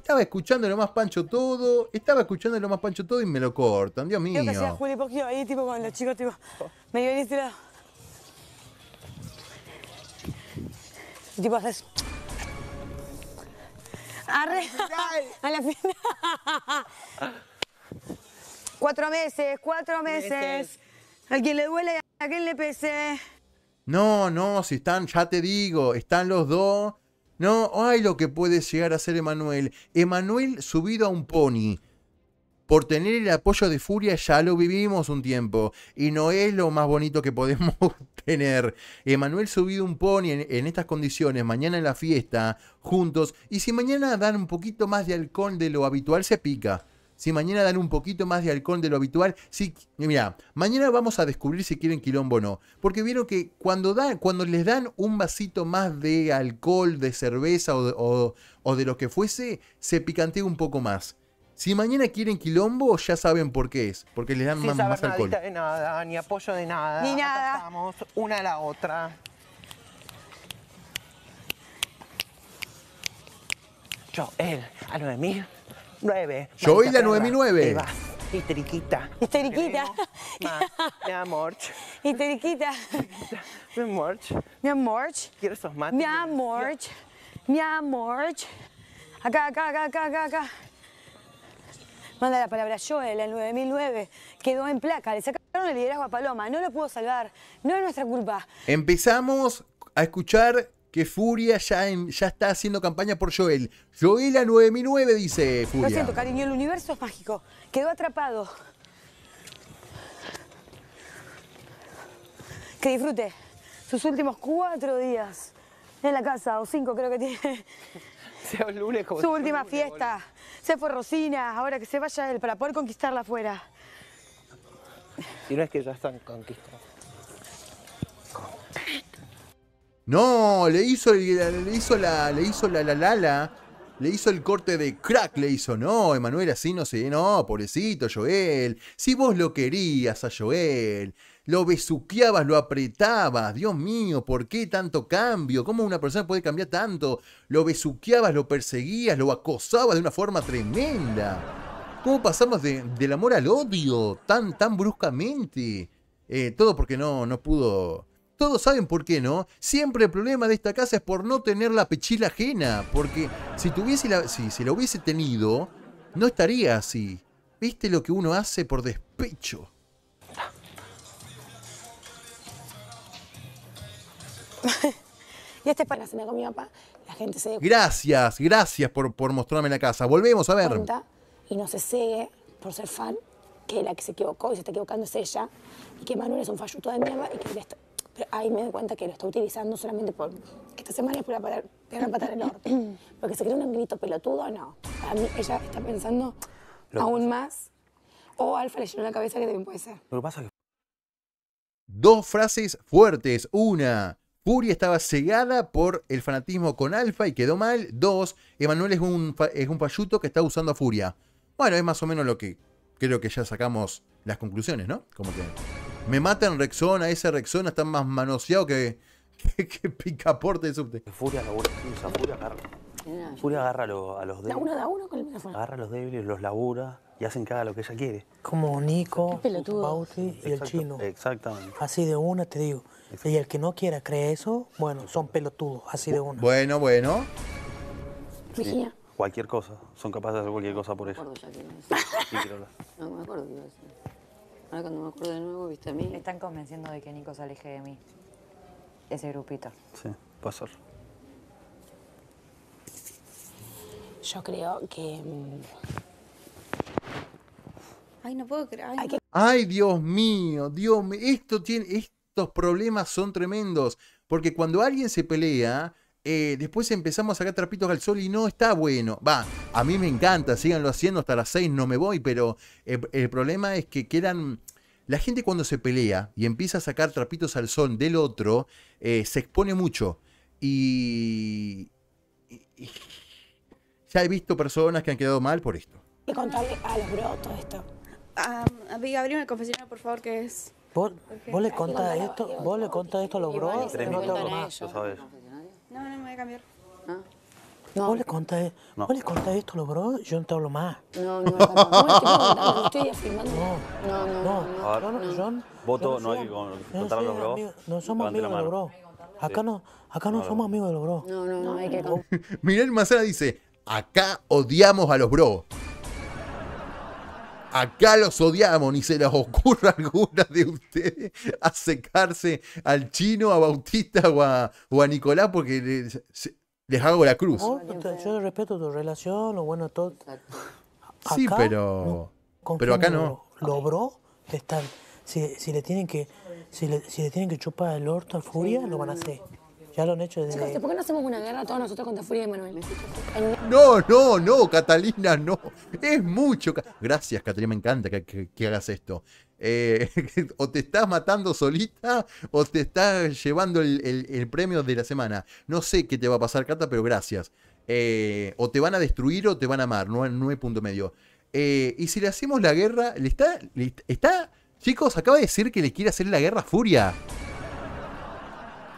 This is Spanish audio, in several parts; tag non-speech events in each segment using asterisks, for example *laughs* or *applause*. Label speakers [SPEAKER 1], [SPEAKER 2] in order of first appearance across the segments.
[SPEAKER 1] Estaba escuchando lo más pancho todo, estaba escuchando lo más pancho todo y me lo cortan, Dios mío. Yo que
[SPEAKER 2] Juli Poggio ahí, tipo, con los chicos, tipo, me iba a este lado. Y tipo, haces... Arre, *laughs* a la final. cuatro meses, cuatro meses. meses. A quien le duele, a quien le pese.
[SPEAKER 1] No, no, si están, ya te digo, están los dos no, hay lo que puede llegar a ser Emanuel. Emanuel subido a un pony. Por tener el apoyo de Furia ya lo vivimos un tiempo. Y no es lo más bonito que podemos *laughs* tener. Emanuel subido a un pony en, en, estas condiciones, mañana en la fiesta, juntos. Y si mañana dan un poquito más de alcohol de lo habitual, se pica. Si mañana dan un poquito más de alcohol de lo habitual, sí, mira, mañana vamos a descubrir si quieren quilombo o no. Porque vieron que cuando, cuando les dan un vasito más de alcohol, de cerveza o de, lo que fuese, se picantea un poco más. Si mañana quieren quilombo, ya saben por qué es. Porque les dan más, más alcohol. de
[SPEAKER 2] nada, ni apoyo de nada. Ni nada. una a la otra. Yo, él, a lo de mí. 9. Yo y la 9009. y 9. Histeriquita. Histeriquita. Mi amor. Histeriquita. Mi amor. Mi amor. Quiero mia mates. Mi amor. Mi amor. Acá, acá, acá, acá, acá, acá. Manda la palabra Joel, el 9009. Quedó en placa. Le sacaron el liderazgo a Paloma. No lo pudo salvar. No es nuestra culpa.
[SPEAKER 1] Empezamos a escuchar que Furia ya, está haciendo campaña por Joel. Joel a 9009, dice Furia. Lo siento,
[SPEAKER 2] cariño, el universo es mágico. Quedó atrapado. Que disfrute sus últimos cuatro días en la casa, o cinco creo que tiene. *laughs*
[SPEAKER 1] Sea el lunes Su última fiesta.
[SPEAKER 2] Se fue Rosina, ahora que se vaya él para poder conquistarla afuera.
[SPEAKER 1] Si no es que ya están conquistados. No, le hizo, le hizo la, le hizo la, la, la, le hizo el corte de crack, le hizo, no, Emanuel, así no sé, no, pobrecito Joel, si vos lo querías a Joel, lo besuqueabas, lo apretabas, Dios mío, ¿por qué tanto cambio? ¿Cómo una persona puede cambiar tanto? Lo besuqueabas, lo perseguías, lo acosabas de una forma tremenda. ¿Cómo pasamos de, del amor al odio tan, tan bruscamente? Eh, todo porque no, no pudo todos saben por qué, ¿no? Siempre el problema de esta casa es por no tener la pechila ajena. Porque si tuviese la. Si, hubiese tenido, no estaría así. ¿Viste lo que uno hace por despecho?
[SPEAKER 2] *laughs* y este es para la cena con mi papá. La gente se
[SPEAKER 1] Gracias, gracias por, por mostrarme la casa. Volvemos a ver.
[SPEAKER 3] y no se cegue por ser fan que la que se equivocó y se está equivocando es ella y que Manuel es un falluto de mierda y que ahí me doy cuenta que lo está utilizando solamente por... Esta semana es para patada el Porque se cree un grito pelotudo, no. ella está pensando aún más. O Alfa le llenó la cabeza que también puede ser.
[SPEAKER 1] pasa que... Dos frases fuertes. Una, Furia estaba cegada por el fanatismo con Alfa y quedó mal. Dos, Emanuel es un, es un payuto que está usando a Furia. Bueno, es más o menos lo que creo que ya sacamos las conclusiones, ¿no? Como que... Me matan Rexona, ese Rexona está más manoseado que, que, picaporte de subte. Furia labura, Furia agarra. Furia agarra a los, a Da débiles.
[SPEAKER 2] Labura, con el micrófono. Agarra
[SPEAKER 1] a los débiles, los labura y hacen cada lo que ella quiere.
[SPEAKER 2] Como Nico, Bauti y el chino.
[SPEAKER 1] Exactamente.
[SPEAKER 2] Así de una te digo. Y el que no quiera creer eso, bueno, son pelotudos, así de una.
[SPEAKER 1] Bueno, bueno. Cualquier cosa. Son capaces de hacer cualquier cosa por eso. No me acuerdo que
[SPEAKER 3] No me acuerdo que iba a decir. Ahora cuando me acuerdo de nuevo, viste a mí. Me están convenciendo de que Nico se aleje de mí.
[SPEAKER 2] Ese grupito.
[SPEAKER 1] Sí, puede ser.
[SPEAKER 2] Yo creo que... Mm, Ay, no puedo creer.
[SPEAKER 1] Ay, Dios mío, Dios mío. Esto tiene, estos problemas son tremendos. Porque cuando alguien se pelea, eh, después empezamos a sacar trapitos al sol y no está bueno. Va, a mí me encanta, síganlo haciendo hasta las 6, no me voy, pero eh, el, problema es que quedan... La gente cuando se pelea y empieza a sacar trapitos al sol del otro, eh, se expone mucho. Y... Ya he visto personas que han quedado mal por esto. Y contarle a los
[SPEAKER 3] brotos esto. Um, abrirme el confesionario, por favor, que es...
[SPEAKER 1] ¿Vos, le contás esto, vos le contás esto a los bros?
[SPEAKER 3] voy a cambiar. Ah.
[SPEAKER 2] E-, no. Vos le contás, no. vos esto, los bro, yo no te hablo más. No, no, no, no, estoy afirmando. No, no,
[SPEAKER 1] no. No, no, no, no, John, Voto, no hay que contar a los bro. No somos amigos de los bro. Acá no,
[SPEAKER 2] acá no, somos amigos de los bro. No, no, no hay que contar.
[SPEAKER 1] *laughs* Miguel Macera dice, acá odiamos a los bro. Acá los odiamos, ni se les ocurra *laughs* alguna de ustedes acercarse al chino, a Bautista o a, Nicolás porque les, hago la cruz. Oh,
[SPEAKER 2] yo respeto tu relación, o bueno todo. sí, pero,
[SPEAKER 1] pero acá no.
[SPEAKER 2] Logró estar. Si, si, le tienen que, si, le, si le tienen que chupar el orto al Furia, lo van a hacer.
[SPEAKER 1] ¿por
[SPEAKER 3] qué no hacemos una guerra todos nosotros contra Furia y Manuel?
[SPEAKER 1] No, no, no, Catalina, no. Es mucho. Gracias, Catalina, me encanta que, hagas esto. Eh, *laughs* o te estás matando solita o te estás llevando el, premio de la semana. No sé qué te va a pasar, Cata, pero gracias. Eh, o te van a destruir o te van a amar. No, no hay punto medio. Eh, y si le hacemos la guerra, le está, está. Chicos, acaba de decir que le quiere hacer la guerra a Furia.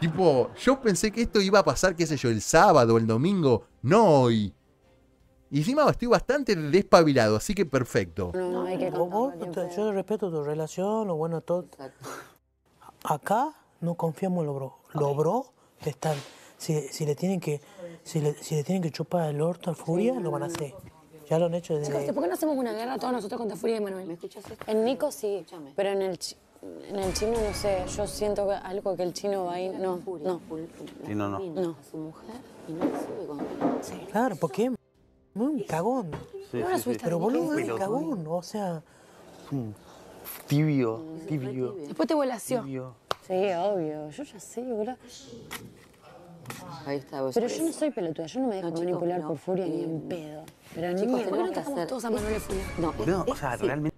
[SPEAKER 1] Tipo, yo pensé que esto iba a pasar, qué sé yo, el sábado, el domingo, no hoy. Y encima estoy bastante despabilado, así que perfecto.
[SPEAKER 2] No, hay que yo eh. respeto tu relación, lo bueno todo. Acá no confiamos lo bro. Lo bro de estar. Si, si, le tienen que, chupar el orto al Furia, lo van a hacer. Ya lo han hecho desde... ¿por
[SPEAKER 3] qué no hacemos una guerra todos nosotros contra Furia y Manuel? ¿Me escuchas En Nico sí, Escuchame. pero en el... En el chino, no sé, yo siento algo que el chino va ahí. No, no.
[SPEAKER 2] Chino no. No. su mujer y no Claro, ¿por qué? Muy un cagón. Sí, Pero boludo, es un cagón, o sea. Tibio, tibio. Después te volació. Tibio. Sí, obvio. Yo ya sé, boludo.
[SPEAKER 1] Ahí está, Pero yo no
[SPEAKER 3] soy pelotuda, yo no me dejo manipular por furia ni eh, en pedo. Pero chicos, ni en pedo. no te todos a Manuel Furia?
[SPEAKER 1] No, no, o sea, realmente.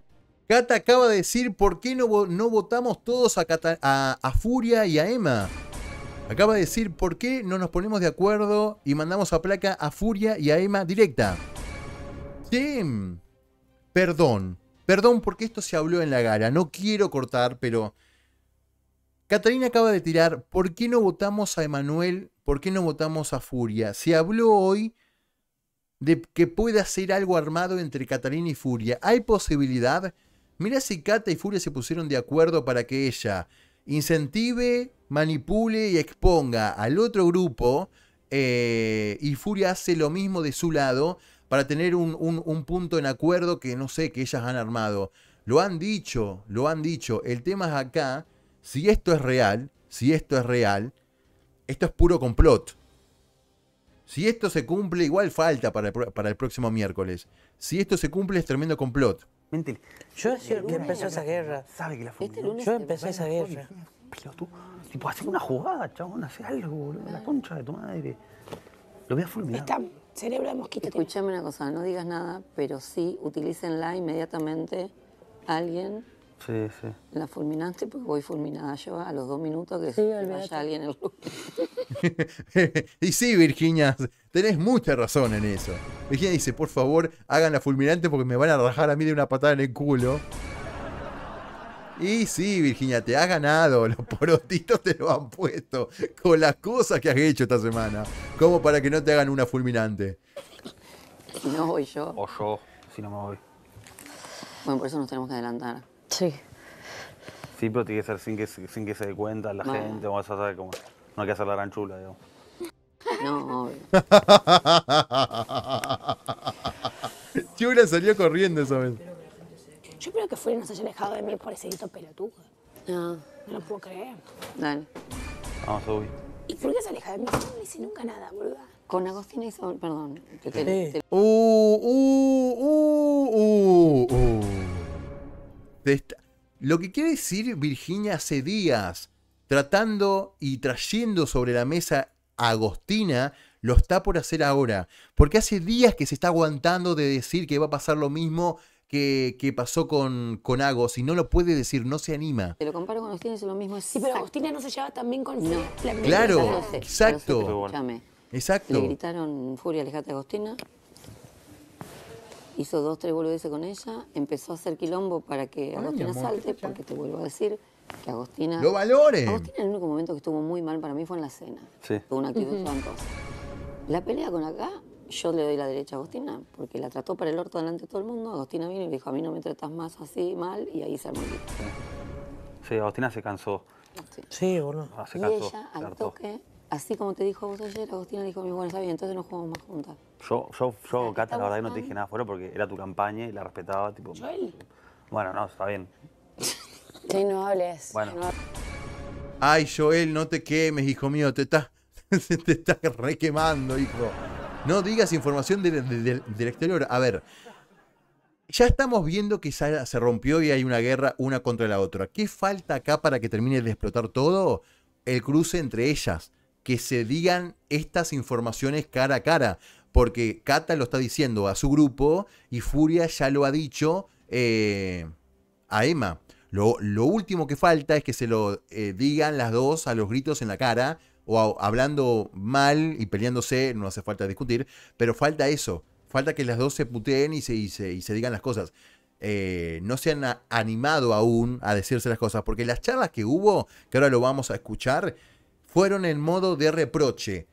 [SPEAKER 1] Cata acaba de decir por qué no, no votamos todos a, Furia y a Emma. Acaba de decir por qué no nos ponemos de acuerdo y mandamos a placa a Furia y a Emma directa. ¡Tim! Perdón. Perdón porque esto se habló en la gara. No quiero cortar, pero... Catalina acaba de tirar, ¿por qué no votamos a Emanuel? ¿Por qué no votamos a Furia? Se habló hoy de que pueda ser algo armado entre Catalina y Furia. ¿Hay posibilidad? Mira si Kata y Furia se pusieron de acuerdo para que ella incentive, manipule y exponga al otro grupo. Eh, y Furia hace lo mismo de su lado para tener un, punto en acuerdo que no sé, que ellas han armado. Lo han dicho, lo han dicho. El tema es acá, si esto es real, si esto es real, esto es puro complot. Si esto se cumple, igual falta para, para el próximo miércoles. Si esto se cumple, es tremendo complot yo el que empezó esa guerra.
[SPEAKER 2] Sabe que la este Yo empecé esa guerra. Pero tú, tipo, hacer una jugada, chabón, hace algo, la concha de tu madre. Lo voy a fulminar. Está
[SPEAKER 3] cerebro de mosquito. Escúchame una cosa, no digas nada, pero sí utilícenla inmediatamente alguien Sí, sí. La fulminante porque voy fulminada yo a los dos minutos que vaya alguien el
[SPEAKER 1] *laughs* Y sí, Virginia, tenés mucha razón en eso. Virginia dice, por favor, hagan la fulminante porque me van a rajar a mí de una patada en el culo. Y sí, Virginia, te has ganado. Los porotitos te lo han puesto con las cosas que has hecho esta semana. Como para que no te hagan una fulminante. Si no voy yo. O yo, si no me voy.
[SPEAKER 3] Bueno, por eso nos tenemos que adelantar.
[SPEAKER 1] Sí. Sí, pero tiene que ser sin que, sin que se dé cuenta la gente, a No hay que hacer la gran chula, digamos. No, obvio. *laughs* Chula salió corriendo esa vez.
[SPEAKER 3] Yo creo que Furia no se haya alejado de mí por ese hito pelotudo. No. No lo puedo creer. Dale. Vamos a subir. ¿Y por qué se aleja de mí? no le hice nunca nada, boluda. Con Agostina hizo... Perdón. Que
[SPEAKER 1] Uh, uh, uh. Lo que quiere decir Virginia hace días, tratando y trayendo sobre la mesa a Agostina, lo está por hacer ahora. Porque hace días que se está aguantando de decir que va a pasar lo mismo que, pasó con, con Agos y no lo puede decir, no se anima.
[SPEAKER 3] Te lo comparo con Agostina, es lo mismo. Sí, pero Agostina no se lleva tan bien con Claro, exacto. exacto. Le gritaron Furia, alejate Agostina hizo dos, tres boludeces con ella, empezó a hacer quilombo para que Agostina salte, porque te vuelvo a decir que Agostina... ¡Lo valore! Agostina el único momento que estuvo muy mal para mí fue en la cena. Sí. Fue una actitud La pelea con acá, yo le doy la derecha a Agostina, porque la trató para el orto delante de todo el mundo. Agostina vino y le dijo, a mí no me tratas más así, mal, y ahí se armó
[SPEAKER 2] Sí, Agostina se cansó. Sí, o ah, no. ella, al así
[SPEAKER 3] como te dijo vos ayer, Agustina dijo, bueno, está bien, entonces no jugamos más juntas.
[SPEAKER 1] Yo, yo, yo Cata, la verdad que no te dije nada fuera porque era tu campaña y la respetaba, tipo... ¿Joel? Bueno, no, está bien. *laughs*
[SPEAKER 3] Sí, no hables. Bueno.
[SPEAKER 1] Ay, Joel, no te quemes, hijo mío, te estás, *laughs* te estás requemando, hijo. No digas información del, del exterior. A ver, ya estamos viendo que se rompió y hay una guerra una contra la otra. ¿Qué falta acá para que termine de explotar todo? El cruce entre ellas que se digan estas informaciones cara a cara, porque Kata lo está diciendo a su grupo y Furia ya lo ha dicho eh, a Emma. Lo, lo, último que falta es que se lo eh, digan las dos a los gritos en la cara o hablando mal y peleándose, no hace falta discutir, pero falta eso, falta que las dos se puteen y se, y y se digan las cosas. Eh, no se han animado aún a decirse las cosas, porque las charlas que hubo, que ahora lo vamos a escuchar, fueron en modo de reproche,